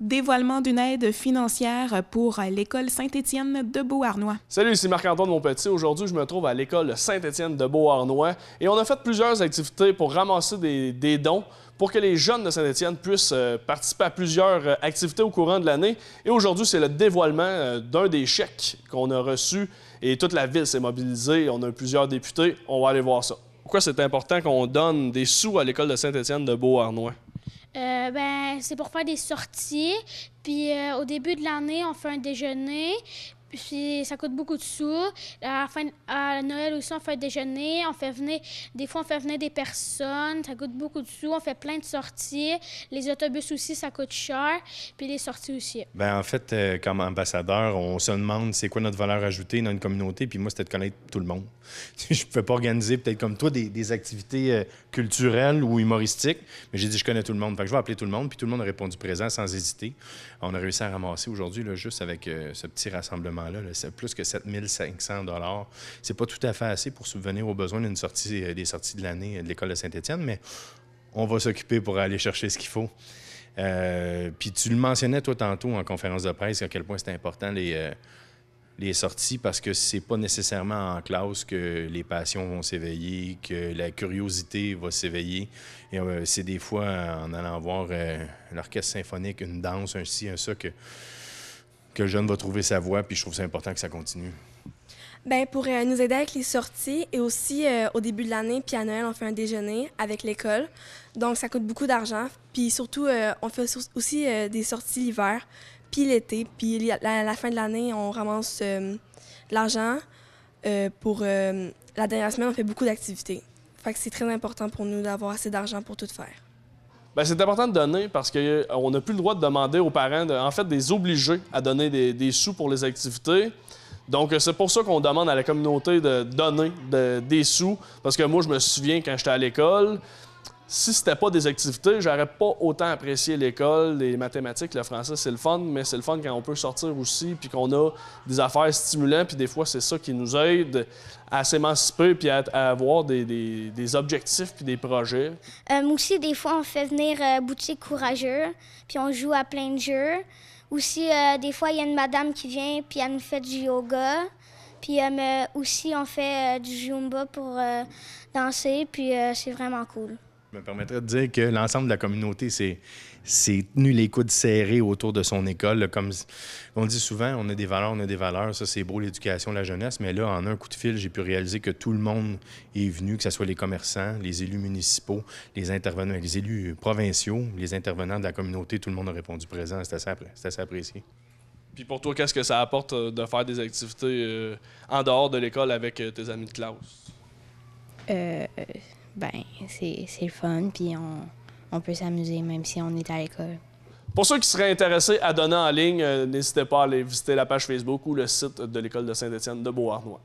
Dévoilement d'une aide financière pour l'école Saint-Étienne de Beauharnois. Salut, c'est Marc-Antoine petit. Aujourd'hui, je me trouve à l'école Saint-Étienne de Beauharnois et on a fait plusieurs activités pour ramasser des, dons pour que les jeunes de Saint-Étienne puissent euh, participer à plusieurs euh, activités au courant de l'année. Et aujourd'hui, c'est le dévoilement euh, d'un des chèques qu'on a reçu et toute la ville s'est mobilisée. On a plusieurs députés. On va aller voir ça. Pourquoi c'est important qu'on donne des sous à l'école de Saint-Étienne de Beauharnois? Euh, ben, c'est pour faire des sorties. Puis euh, au début de l'année, on fait un déjeuner. Puis ça coûte beaucoup de sous. À, Noël aussi, on fait déjeuner. On fait venir, des fois, on fait venir des personnes. Ça coûte beaucoup de sous. On fait plein de sorties. Les autobus aussi, ça coûte cher. Puis les sorties aussi. Bien, en fait, euh, comme ambassadeur, on se demande c'est quoi notre valeur ajoutée dans une communauté. Puis moi, c'était de connaître tout le monde. je ne pouvais pas organiser, peut-être comme toi, des, activités euh, culturelles ou humoristiques. Mais j'ai dit, je connais tout le monde. Fait que je vais appeler tout le monde. Puis tout le monde a répondu présent sans hésiter. On a réussi à ramasser aujourd'hui, juste avec euh, ce petit rassemblement moment-là, c'est plus que 7500 C'est pas tout à fait assez pour subvenir aux besoins d'une sortie, euh, des sorties de l'année euh, de l'école de Saint-Étienne, mais on va s'occuper pour aller chercher ce qu'il faut. Euh, puis tu le mentionnais toi tantôt en conférence de presse à quel point c'est important les, les sorties parce que c'est pas nécessairement en classe que les passions vont s'éveiller, que la curiosité va s'éveiller. Et c'est des fois en allant voir l'orchestre symphonique, une danse, un ci, un ça que que le jeune va trouver sa voie, puis je trouve c'est important que ça continue. Bien, pour euh, nous aider avec les sorties et aussi euh, au début de l'année, puis à Noël, on fait un déjeuner avec l'école. Donc, ça coûte beaucoup d'argent. Puis surtout, euh, on fait aussi des sorties l'hiver, puis l'été. Puis à la, fin de l'année, on ramasse de l'argent. pour la dernière semaine, on fait beaucoup d'activités. Fait que c'est très important pour nous d'avoir assez d'argent pour tout faire. Ben, c'est important de donner parce qu'on euh, n'a plus le droit de demander aux parents, en fait, des obliger à donner des, sous pour les activités. Donc, euh, c'est pour ça qu'on demande à la communauté de donner des sous. Parce que moi, je me souviens quand j'étais à l'école, si c'était pas des activités, j'aurais pas autant apprécié l'école, les mathématiques, le français, c'est le fun, mais c'est le fun quand on peut sortir aussi, puis qu'on a des affaires stimulantes, puis des fois, c'est ça qui nous aide à s'émanciper, puis à, avoir des, objectifs, puis des projets. Euh, aussi, des fois, on fait venir euh, Boutique Courageux, puis on joue à plein de jeux. Aussi, euh, des fois, il y a une madame qui vient, puis elle nous fait du yoga. Puis aussi, on fait du jumba pour danser, puis c'est vraiment cool. Je me permettrais de dire que l'ensemble de la communauté s'est tenu les coudes serrés autour de son école. Comme on dit souvent, on a des valeurs, on a des valeurs. Ça, c'est beau, l'éducation, la jeunesse. Mais là, en un coup de fil, j'ai pu réaliser que tout le monde est venu, que ce soit les commerçants, les élus municipaux, les intervenants, les élus provinciaux, les intervenants de la communauté. Tout le monde a répondu présent. C'est assez, assez, apprécié. Puis pour toi, qu'est-ce que ça apporte euh, de faire des activités euh, en dehors de l'école avec euh, tes amis de classe? Euh, ben, c'est le fun, puis on, peut s'amuser même si on est à l'école. Pour ceux qui seraient intéressés à donner en ligne, euh, n'hésitez pas à aller visiter la page Facebook ou le site de l'École de Saint-Étienne de Beauharnois.